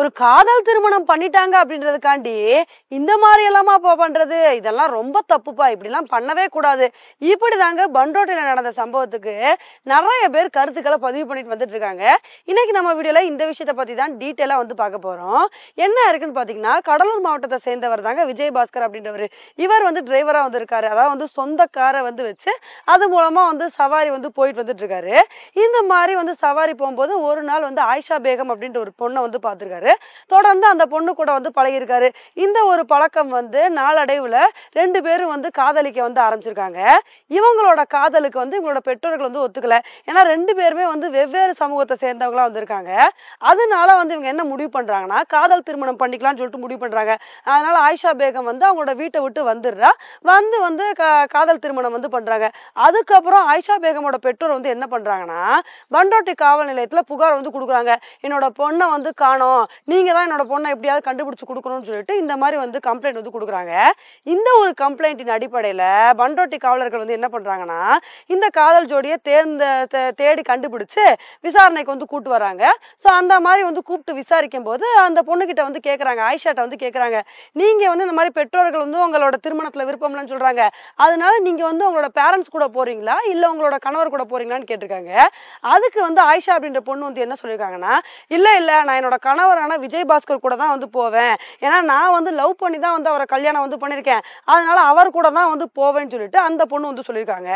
ஒரு காதல் திருமணம் பண்ணிட்டாங்க அப்படின்றதுக்காண்டி இந்த மாதிரி எல்லாமா இப்போ பண்றது இதெல்லாம் ரொம்ப தப்புப்பா இப்படிலாம் பண்ணவே கூடாது இப்படி தாங்க பண்டோட்டையில் நடந்த சம்பவத்துக்கு நிறைய பேர் கருத்துக்களை பதிவு பண்ணிட்டு வந்துட்டு இருக்காங்க இன்னைக்கு நம்ம வீடியோல இந்த விஷயத்த பத்தி தான் டீட்டெயிலா வந்து பார்க்க போறோம் என்ன இருக்குன்னு பாத்தீங்கன்னா கடலூர் மாவட்டத்தை சேர்ந்தவர் தாங்க விஜயபாஸ்கர் அப்படின்றவர் இவர் வந்து டிரைவரா வந்து இருக்காரு அதாவது வந்து சொந்த காரை வந்து வச்சு அது மூலமா வந்து சவாரி வந்து போயிட்டு வந்துட்டு இருக்காரு இந்த மாதிரி வந்து சவாரி போகும்போது ஒரு நாள் வந்து ஆயிஷா பேகம் அப்படின்ற ஒரு பொண்ணை வந்து பார்த்துருக்காரு இருக்காரு தொடர்ந்து அந்த பொண்ணு கூட வந்து பழகியிருக்காரு இந்த ஒரு பழக்கம் வந்து நாளடைவில் ரெண்டு பேரும் வந்து காதலிக்க வந்து ஆரம்பிச்சிருக்காங்க இவங்களோட காதலுக்கு வந்து இவங்களோட பெற்றோர்கள் வந்து ஒத்துக்கல ஏன்னா ரெண்டு பேருமே வந்து வெவ்வேறு சமூகத்தை சேர்ந்தவங்களாம் வந்திருக்காங்க அதனால வந்து இவங்க என்ன முடிவு பண்ணுறாங்கன்னா காதல் திருமணம் பண்ணிக்கலாம்னு சொல்லிட்டு முடிவு பண்ணுறாங்க அதனால ஆயிஷா பேகம் வந்து அவங்களோட வீட்டை விட்டு வந்துடுறா வந்து வந்து காதல் திருமணம் வந்து பண்ணுறாங்க அதுக்கப்புறம் ஆயிஷா பேகமோட பெற்றோர் வந்து என்ன பண்ணுறாங்கன்னா பண்டோட்டி காவல் நிலையத்தில் புகார் வந்து கொடுக்குறாங்க என்னோட பொண்ணை வந்து காணோம் நீங்கள் தான் என்னோட பொண்ணை எப்படியாவது கண்டுபிடிச்சி கொடுக்கணும்னு சொல்லிட்டு இந்த மாதிரி வந்து கம்ப்ளைண்ட் வந்து கொடுக்குறாங்க இந்த ஒரு கம்ப்ளைண்ட்டின் அடிப்படையில் பண்டோட்டி காவலர்கள் வந்து என்ன பண்ணுறாங்கன்னா இந்த காதல் ஜோடியை தேர்ந்த தேடி கண்டுபிடிச்சு விசாரணைக்கு வந்து கூப்பிட்டு வராங்க ஸோ அந்த மாதிரி வந்து கூப்பிட்டு விசாரிக்கும் போது அந்த பொண்ணுக்கிட்ட வந்து கேட்குறாங்க ஆயிஷாட்ட வந்து கேட்குறாங்க நீங்கள் வந்து இந்த மாதிரி பெற்றோர்கள் வந்து உங்களோட திருமணத்தில் விருப்பம்லன்னு சொல்கிறாங்க அதனால நீங்கள் வந்து உங்களோட பேரண்ட்ஸ் கூட போகிறீங்களா இல்லை உங்களோட கணவர் கூட போகிறீங்களான்னு கேட்டிருக்காங்க அதுக்கு வந்து ஆயிஷா அப்படின்ற பொண்ணு வந்து என்ன சொல்லியிருக்காங்கன்னா இல்லை இல்லை நான் என்னோட கணவர் ஆனால் விஜய் பாஸ்கர் கூட தான் வந்து போவேன் ஏன்னா நான் வந்து லவ் பண்ணி தான் வந்து அவரை கல்யாணம் வந்து பண்ணியிருக்கேன் அதனால அவர் கூட தான் வந்து போவேன்னு சொல்லிட்டு அந்த பொண்ணு வந்து சொல்லியிருக்காங்க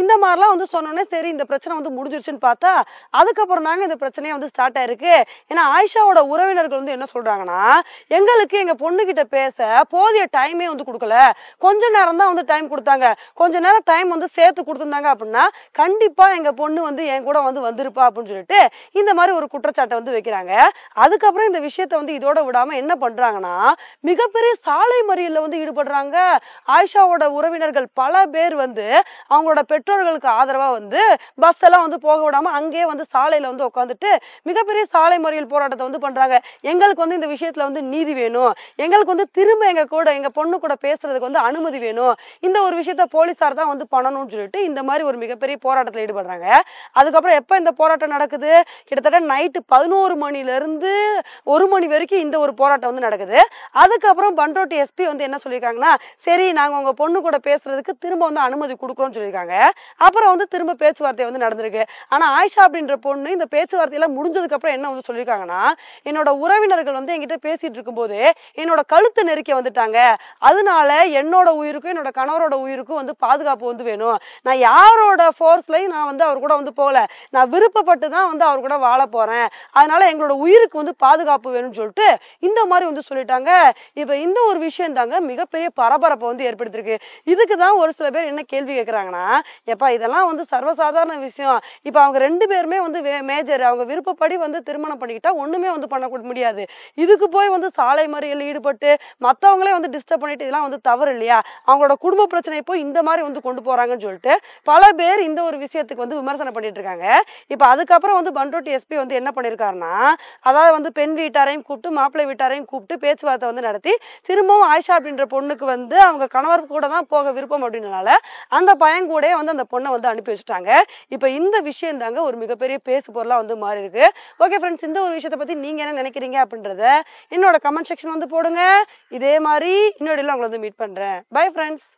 இந்த மாதிரிலாம் வந்து சொன்னோன்னே சரி இந்த பிரச்சனை வந்து முடிஞ்சிருச்சுன்னு பார்த்தா அதுக்கப்புறம் தாங்க இந்த பிரச்சனையே வந்து ஸ்டார்ட் ஆயிருக்கு ஏன்னா ஆயிஷாவோட உறவினர்கள் வந்து என்ன சொல்றாங்கன்னா எங்களுக்கு எங்க பொண்ணுக்கிட்ட பேச போதிய டைமே வந்து கொடுக்கல கொஞ்ச நேரம் தான் வந்து டைம் கொடுத்தாங்க கொஞ்ச நேரம் டைம் வந்து சேர்த்து கொடுத்துருந்தாங்க அப்படின்னா கண்டிப்பா எங்க பொண்ணு வந்து என் கூட வந்து வந்திருப்பா அப்படின்னு சொல்லிட்டு இந்த மாதிரி ஒரு குற்றச்சாட்டை வந்து வைக்கிறாங்க அதுக்கப்புறம் இந்த விஷயத்த வந்து இதோட விடாம என்ன பண்றாங்கன்னா மிகப்பெரிய சாலை மறியல வந்து ஈடுபடுறாங்க ஆயிஷாவோட உறவினர்கள் பல பேர் வந்து அவங்களோட பெற்றோர்களுக்கு ஆதரவா வந்து பஸ் எல்லாம் வந்து போக விடாம அங்கேயே வந்து சாலையில வந்து உட்காந்துட்டு மிகப்பெரிய சாலை மறியல் போராட்டத்தை வந்து பண்றாங்க எங்களுக்கு வந்து இந்த விஷயத்துல வந்து நீதி வேணும் எங்களுக்கு வந்து திரும்ப எங்க கூட எங்க பொண்ணு கூட பேசுறதுக்கு வந்து அனுமதி வேணும் இந்த ஒரு விஷயத்த போலீஸார் தான் வந்து பண்ணணும்னு சொல்லிட்டு இந்த மாதிரி ஒரு மிகப்பெரிய போராட்டத்தில் ஈடுபடுறாங்க அதுக்கப்புறம் எப்போ இந்த போராட்டம் நடக்குது கிட்டத்தட்ட நைட்டு பதினோரு இருந்து ஒரு மணி வரைக்கும் இந்த ஒரு போராட்டம் வந்து நடக்குது அதுக்கப்புறம் பண்ரோட்டி எஸ்பி வந்து என்ன சொல்லியிருக்காங்கன்னா சரி நாங்கள் உங்கள் பொண்ணு கூட பேசுறதுக்கு திரும்ப வந்து அனுமதி கொடுக்குறோம்னு சொல்லியிருக்காங்க அப்புறம் வந்து திரும்ப பேச்சுவார்த்தை வந்து நடந்திருக்கு ஆனால் ஆயிஷா அப்படின்ற பொண்ணு இந்த பேச்சுவார்த்தையெல்லாம் முடிஞ்சதுக்கப்புறம் என்ன வந்து சொல்லியிருக்காங்கன்னா என்னோட உறவினர்கள் வந்து என்கிட்ட பேசிட்டு இருக்கும்போது என்னோட கழுத்து நெருக்க வந்துட்டாங்க அதனால என்னோட உயிருக்கும் என்னோட கணவரோட உயிருக்கும் வந்து பாதுகாப்பு வந்து வேணும் நான் யாரோட ஃபோர்ஸ்லையும் நான் வந்து அவர் கூட வந்து போகல நான் விருப்பப்பட்டு தான் வந்து அவர் கூட வாழ போகிறேன் அதனால எங்களோட உயிருக்கு வந்து பாதுகாப்பு பாதுகாப்பு வேணும்னு சொல்லிட்டு இந்த மாதிரி வந்து சொல்லிட்டாங்க இப்போ இந்த ஒரு விஷயம் தாங்க மிகப்பெரிய பரபரப்பை வந்து ஏற்படுத்திருக்கு இதுக்கு தான் ஒரு சில பேர் என்ன கேள்வி கேட்குறாங்கன்னா எப்பா இதெல்லாம் வந்து சர்வசாதாரண விஷயம் இப்போ அவங்க ரெண்டு பேருமே வந்து மேஜர் அவங்க விருப்பப்படி வந்து திருமணம் பண்ணிக்கிட்டா ஒன்றுமே வந்து பண்ண முடியாது இதுக்கு போய் வந்து சாலை மறியல் ஈடுபட்டு மற்றவங்களே வந்து டிஸ்டர்ப் பண்ணிட்டு இதெல்லாம் வந்து தவறு இல்லையா அவங்களோட குடும்ப பிரச்சனை இப்போ இந்த மாதிரி வந்து கொண்டு போறாங்கன்னு சொல்லிட்டு பல பேர் இந்த ஒரு விஷயத்துக்கு வந்து விமர்சனம் பண்ணிட்டு இருக்காங்க இப்போ அதுக்கப்புறம் வந்து பண்டோட்டி எஸ்பி வந்து என்ன பண்ணியிருக்காருன்னா அதாவது வந்து பெண் வீட்டாரையும் கூப்பிட்டு மாப்பிள்ளை வீட்டாரையும் கூப்பிட்டு பேச்சுவார்த்தை வந்து நடத்தி திரும்பவும் ஆயிஷா அப்படின்ற பொண்ணுக்கு வந்து அவங்க கணவர் கூட தான் போக விருப்பம் அப்படின்றனால அந்த பையன் கூட வந்து அந்த பொண்ணை வந்து அனுப்பி வச்சுட்டாங்க இப்போ இந்த விஷயம் தாங்க ஒரு மிகப்பெரிய பேசு பொருளாக வந்து மாறி இருக்கு ஓகே ஃப்ரெண்ட்ஸ் இந்த ஒரு விஷயத்தை பற்றி நீங்கள் என்ன நினைக்கிறீங்க அப்படின்றத என்னோட கமெண்ட் செக்ஷன் வந்து போடுங்க இதே மாதிரி இன்னொரு உங்களை வந்து மீட் பண்ணுறேன் பை ஃப்ரெண்ட்ஸ்